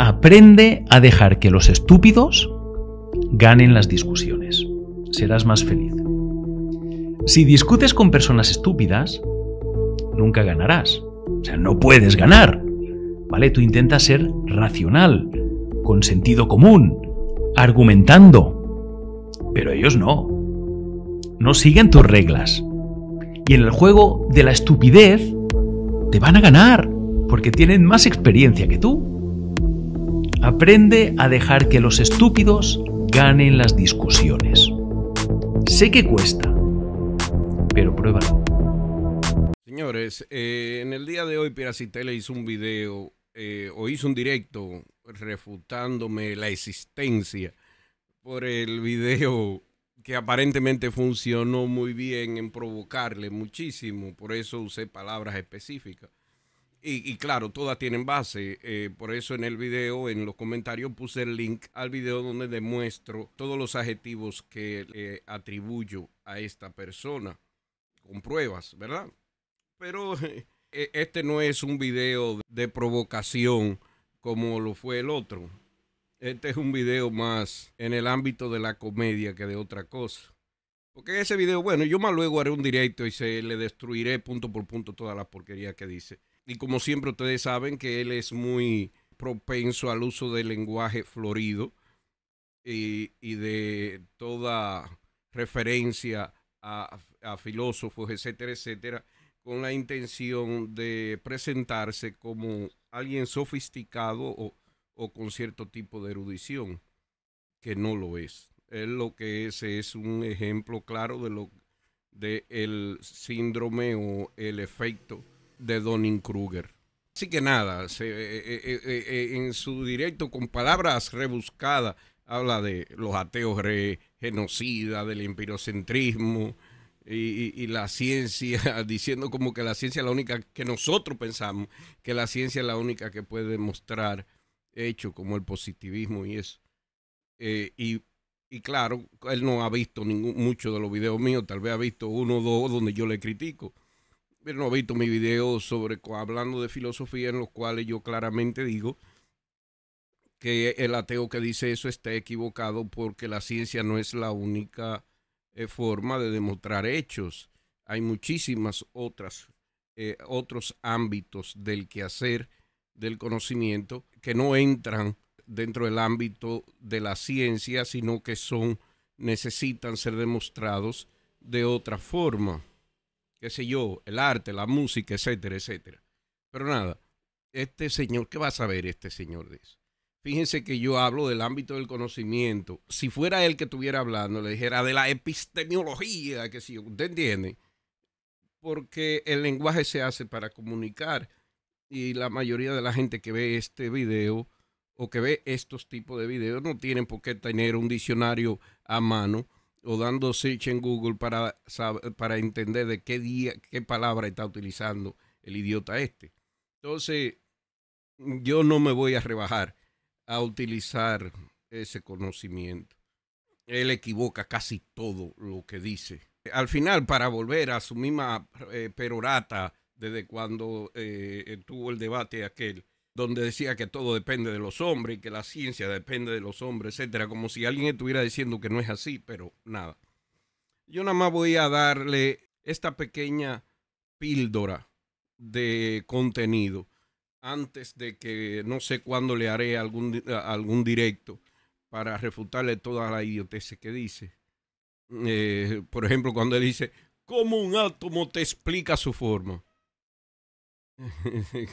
Aprende a dejar que los estúpidos ganen las discusiones. Serás más feliz. Si discutes con personas estúpidas, nunca ganarás. O sea, no puedes ganar. ¿Vale? Tú intentas ser racional, con sentido común, argumentando. Pero ellos no. No siguen tus reglas. Y en el juego de la estupidez, te van a ganar, porque tienen más experiencia que tú. Aprende a dejar que los estúpidos ganen las discusiones. Sé que cuesta, pero Señores, eh, en el día de hoy Piracitele hizo un video eh, o hizo un directo refutándome la existencia por el video que aparentemente funcionó muy bien en provocarle muchísimo, por eso usé palabras específicas. Y, claro, todas tienen base, eh, por eso en el video, en los comentarios puse el link al video donde demuestro todos los adjetivos que eh, atribuyo a esta persona con pruebas, ¿verdad? Pero e, este no es un video de provocación como lo fue el otro. Este es un video más en el ámbito de la comedia que de otra cosa. Porque ese video, bueno, yo más luego haré un directo y se le destruiré punto por punto toda la porquería que dice. Y como siempre ustedes saben que él es muy propenso al uso del lenguaje florido y, y de toda referencia a, filósofos, etcétera, etcétera, con la intención de presentarse como alguien sofisticado o, con cierto tipo de erudición, que no lo es. Él lo que es es un ejemplo claro de lo de el síndrome o el efecto de Donning-Kruger. Así que nada, eh, eh, eh, en su directo, con palabras rebuscadas, habla de los ateos genocidas, del empirocentrismo y, la ciencia, diciendo como que la ciencia es la única que nosotros pensamos, que la ciencia es la única que puede demostrar hechos como el positivismo y eso. Eh, y, claro, él no ha visto ningún, mucho de los videos míos, tal vez ha visto uno o dos donde yo le critico. Pero no ha visto mis videos sobre hablando de filosofía en los cuales yo claramente digo que el ateo que dice eso está equivocado porque la ciencia no es la única eh, forma de demostrar hechos. Hay muchísimas otras, eh, otros ámbitos del quehacer, del conocimiento, que no entran dentro del ámbito de la ciencia, sino que son, necesitan ser demostrados de otra forma. Qué sé yo, el arte, la música, etcétera, etcétera. Pero nada, este señor, ¿qué va a saber este señor de eso? Fíjense que yo hablo del ámbito del conocimiento. Si fuera él que estuviera hablando, le dijera de la epistemología, que si usted entiende, porque el lenguaje se hace para comunicar y la mayoría de la gente que ve este video o que ve estos tipos de videos no tienen por qué tener un diccionario a mano o dando search en Google para, para entender de qué día, qué palabra está utilizando el idiota este. Entonces, yo no me voy a rebajar a utilizar ese conocimiento. Él equivoca casi todo lo que dice. Al final, para volver a su misma eh, perorata desde cuando eh, tuvo el debate aquel, donde decía que todo depende de los hombres y que la ciencia depende de los hombres, etcétera, como si alguien estuviera diciendo que no es así, pero nada. Yo nada más voy a darle esta pequeña píldora de contenido antes de que no sé cuándo le haré algún, algún directo para refutarle toda la idiotez que dice. Eh, por ejemplo, cuando dice, ¿cómo un átomo te explica su forma?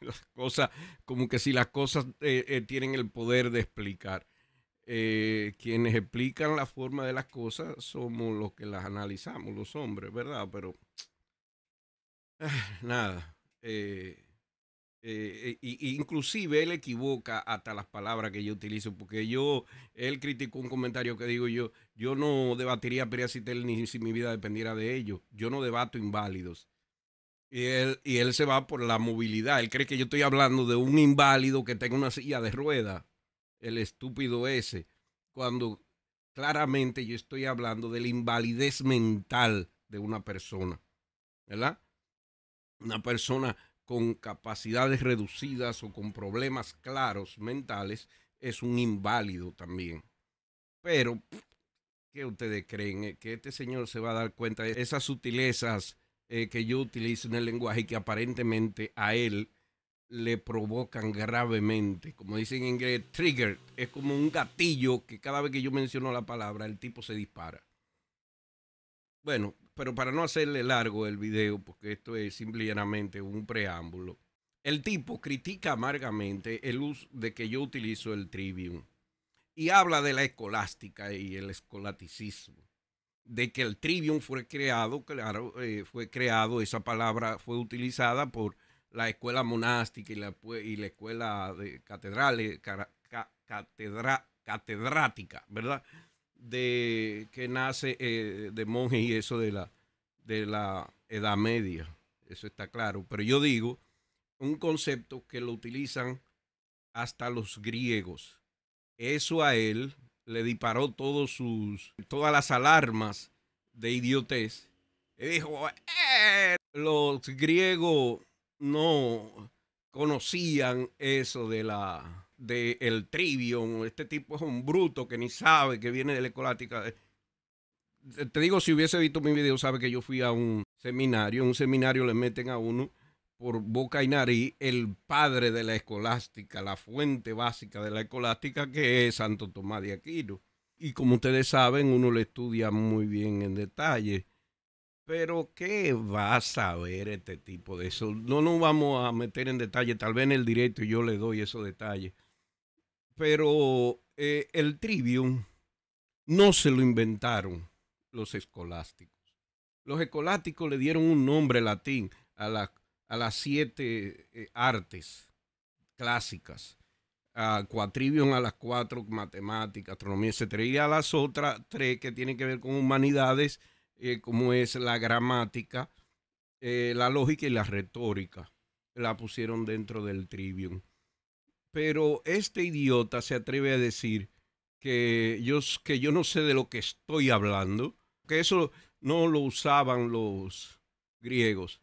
las cosas, como que si las cosas eh, eh, tienen el poder de explicar. quienes explican la forma de las cosas somos los que las analizamos, los hombres, ¿verdad? Pero nada, eh, eh, inclusive él equivoca hasta las palabras que yo utilizo, porque yo, él criticó un comentario que digo yo, yo no debatiría Periacitel ni si mi vida dependiera de ello, yo no debato inválidos. Y él, y él se va por la movilidad, él cree que yo estoy hablando de un inválido que tenga una silla de rueda, el estúpido ese, cuando claramente yo estoy hablando de la invalidez mental de una persona, ¿verdad? Una persona con capacidades reducidas o con problemas claros mentales es un inválido también. Pero, ¿qué ustedes creen? Eh, que este señor se va a dar cuenta de esas sutilezas eh, que yo utilizo en el lenguaje y que aparentemente a él le provocan gravemente. Como dicen en inglés, trigger es como un gatillo que cada vez que yo menciono la palabra, el tipo se dispara. Bueno, pero para no hacerle largo el video, porque esto es simplemente un preámbulo, el tipo critica amargamente el uso de que yo utilizo el Trivium y habla de la escolástica y el escolaticismo, de que el Trivium fue creado, claro, eh, fue creado, esa palabra fue utilizada por la escuela monástica y la, y la escuela de catedrales, catedrática, ¿verdad? de que nace eh, de monje y eso de la, de la Edad Media. Eso está claro. Pero yo digo un concepto que lo utilizan hasta los griegos. Eso a él le disparó todos sus, todas las alarmas de idiotez. Y dijo, eh, los griegos no conocían eso de la de El Trivium, este tipo es un bruto que ni sabe que viene de la Escolástica. Eh, eh, te digo, si hubiese visto mi video, sabe que yo fui a un seminario, en un seminario le meten a uno por boca y nariz el padre de la escolástica, la fuente básica de la escolástica, que es Santo Tomás de Aquino. Y como ustedes saben, uno le estudia muy bien en detalle. Pero ¿qué va a saber este tipo de eso? No nos vamos a meter en detalle, tal vez en el directo yo le doy esos detalles. Pero eh, el trivium no se lo inventaron los escolásticos. Los escolásticos le dieron un nombre latín a, a las siete eh, artes clásicas. A cuatrivium a las cuatro, matemáticas, astronomía, etcétera Y a las otras tres que tienen que ver con humanidades, eh, como es la gramática, la lógica y la retórica, la pusieron dentro del trivium pero este idiota se atreve a decir que yo, que yo no sé de lo que estoy hablando, que eso no lo usaban los griegos.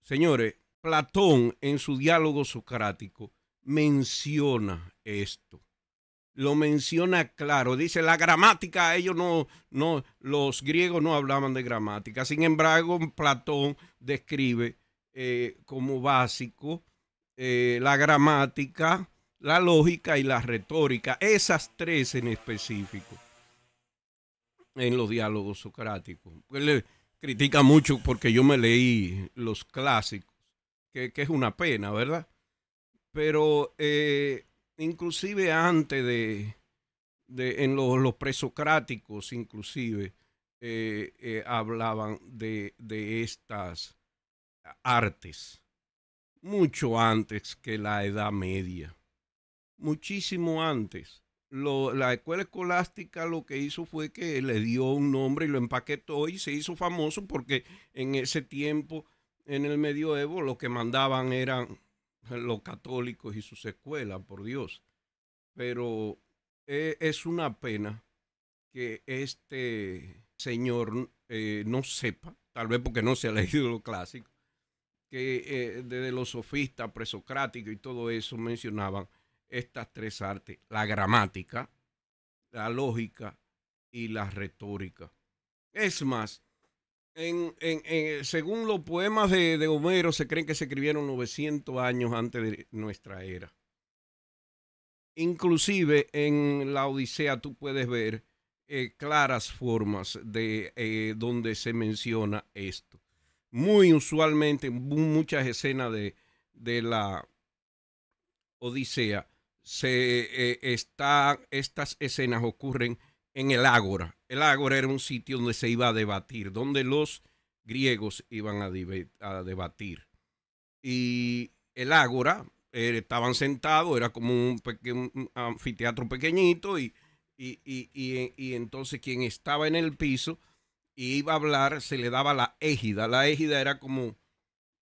Señores, Platón en su diálogo socrático menciona esto. Lo menciona claro, dice la gramática, ellos no, no, los griegos no hablaban de gramática. Sin embargo, Platón describe eh, como básico eh, la gramática, la lógica y la retórica, esas tres en específico, en los diálogos socráticos. Él le critica mucho porque yo me leí los clásicos, que, es una pena, ¿verdad? Pero eh, inclusive antes de, en los, presocráticos, inclusive, eh, eh, hablaban de estas artes, mucho antes que la Edad Media muchísimo antes. la escuela escolástica lo que hizo fue que le dio un nombre y lo empaquetó y se hizo famoso porque en ese tiempo, en el medioevo, lo que mandaban eran los católicos y sus escuelas, por Dios. Pero e, es una pena que este señor eh, no sepa, tal vez porque no se ha leído lo clásico, que eh, desde los sofistas presocráticos y todo eso mencionaban estas tres artes, la gramática, la lógica y la retórica. Es más, en, según los poemas de, Homero, se creen que se escribieron 900 años antes de nuestra era. Inclusive en la Odisea tú puedes ver eh, claras formas de eh, donde se menciona esto. Muy usualmente, muchas escenas de la Odisea se, eh, estas escenas ocurren en el Ágora. El Ágora era un sitio donde se iba a debatir, donde los griegos iban a, debatir. Y el Ágora, eh, estaban sentados, era como un, anfiteatro pequeñito y, y, entonces quien estaba en el piso iba a hablar se le daba la égida. La égida era como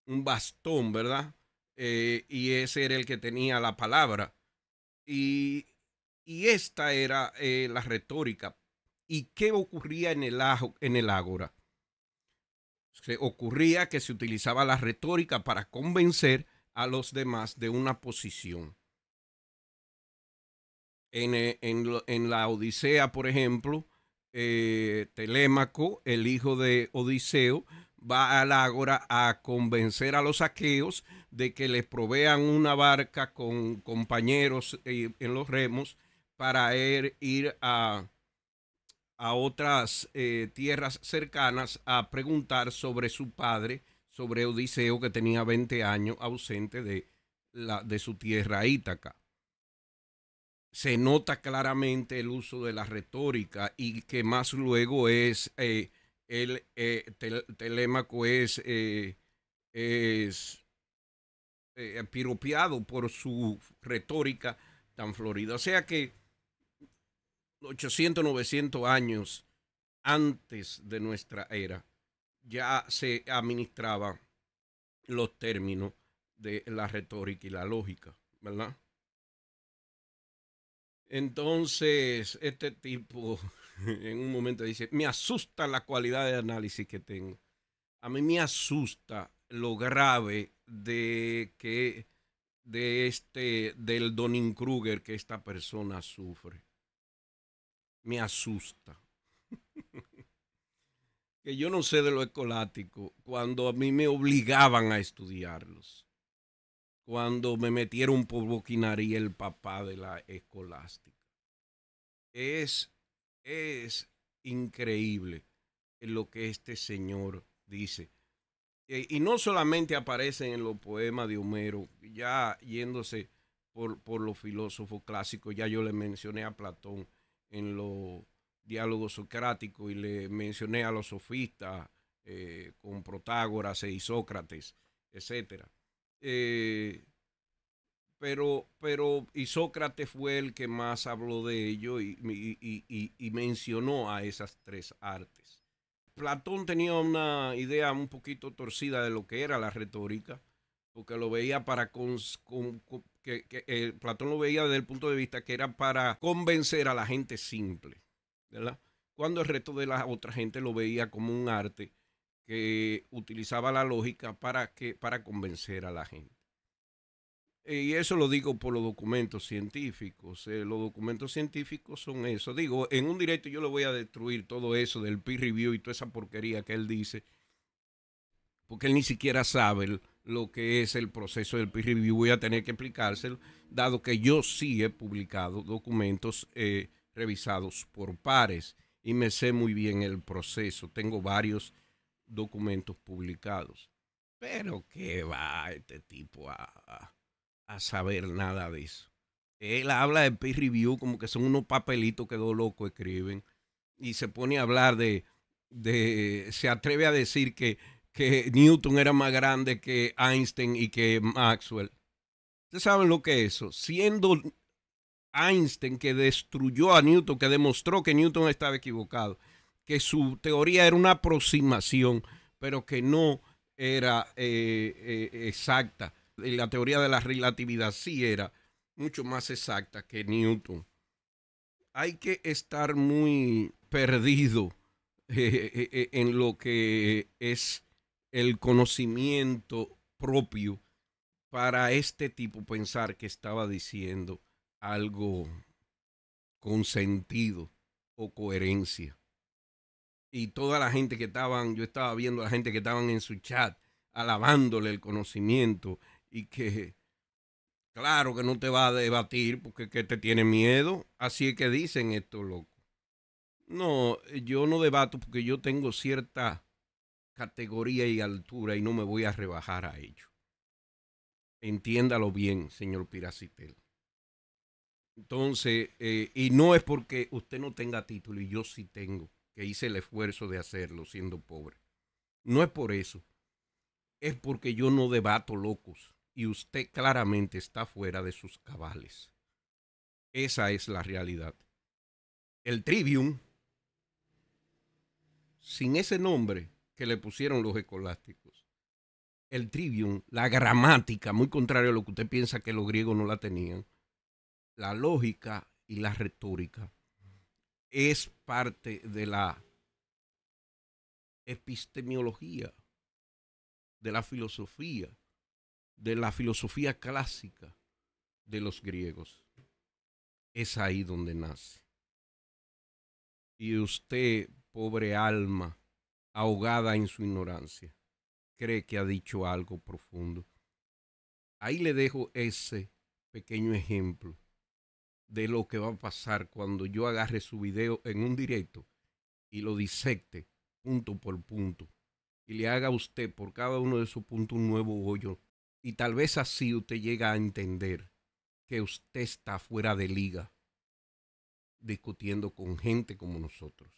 un bastón, ¿verdad? Eh, y ese era el que tenía la palabra. Y, y esta era eh, la retórica. ¿Y qué ocurría en el, en el ágora? Se ocurría que se utilizaba la retórica para convencer a los demás de una posición. en, eh, en, la Odisea, por ejemplo, Telemaco, eh, Telémaco, el hijo de Odiseo, va al ágora a convencer a los aqueos de que les provean una barca con compañeros eh, en los remos para er, ir a, otras eh, tierras cercanas a preguntar sobre su padre, sobre Odiseo, que tenía 20 años ausente de, la, de su tierra Ítaca se nota claramente el uso de la retórica y que más luego es eh, el eh, Telémaco es, eh, es eh, piropeado por su retórica tan florida. O sea que 800, 900 años antes de nuestra era ya se administraba los términos de la retórica y la lógica, ¿verdad? Entonces, este tipo en un momento dice, me asusta la cualidad de análisis que tengo. A mí me asusta lo grave de que de este del Donning Kruger que esta persona sufre. Me asusta. que yo no sé de lo escolático cuando a mí me obligaban a estudiarlos cuando me metieron por Boquinaría el papá de la escolástica. Es, es increíble lo que este señor dice. E, y no solamente aparecen en los poemas de Homero, ya yéndose por, los filósofos clásicos, ya yo le mencioné a Platón en los diálogos socráticos y le mencioné a los sofistas eh, con Protágoras e Isócrates, etcétera eh, pero, pero, y Sócrates fue el que más habló de ello y, mencionó a esas tres artes. Platón tenía una idea un poquito torcida de lo que era la retórica, porque lo veía para con, que, eh, Platón lo veía desde el punto de vista que era para convencer a la gente simple, ¿verdad? Cuando el resto de la otra gente lo veía como un arte que utilizaba la lógica para, que, para convencer a la gente. Y eso lo digo por los documentos científicos. Eh, los documentos científicos son eso. Digo, en un directo yo le voy a destruir todo eso del peer review y toda esa porquería que él dice, porque él ni siquiera sabe lo que es el proceso del peer review. Voy a tener que explicárselo, dado que yo sí he publicado documentos eh, revisados por pares y me sé muy bien el proceso. Tengo varios documentos publicados. Pero qué va este tipo a, saber nada de eso. Él habla de peer review como que son unos papelitos que dos locos escriben y se pone a hablar de, de se atreve a decir que, que Newton era más grande que Einstein y que Maxwell. Ustedes saben lo que es eso. Siendo Einstein que destruyó a Newton, que demostró que Newton estaba equivocado, que su teoría era una aproximación, pero que no era eh, eh, exacta. La teoría de la relatividad sí era mucho más exacta que Newton. Hay que estar muy perdido eh, en lo que es el conocimiento propio para este tipo pensar que estaba diciendo algo con sentido o coherencia y toda la gente que estaban, yo estaba viendo a la gente que estaban en su chat alabándole el conocimiento y que claro que no te va a debatir porque que te tiene miedo, así es que dicen esto loco. No, yo no debato porque yo tengo cierta categoría y altura y no me voy a rebajar a ello. Entiéndalo bien, señor Piracitel. Entonces, eh, y no es porque usted no tenga título y yo sí tengo que hice el esfuerzo de hacerlo siendo pobre. No es por eso. Es porque yo no debato locos y usted claramente está fuera de sus cabales. Esa es la realidad. El Trivium, sin ese nombre que le pusieron los escolásticos, el Trivium, la gramática, muy contrario a lo que usted piensa que los griegos no la tenían, la lógica y la retórica es parte de la epistemiología, de la filosofía, de la filosofía clásica de los griegos. Es ahí donde nace. Y usted, pobre alma, ahogada en su ignorancia, cree que ha dicho algo profundo. Ahí le dejo ese pequeño ejemplo de lo que va a pasar cuando yo agarre su video en un directo y lo disecte punto por punto y le haga a usted por cada uno de sus puntos un nuevo hoyo. Y tal vez así usted llega a entender que usted está fuera de liga discutiendo con gente como nosotros.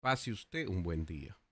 Pase usted un buen día.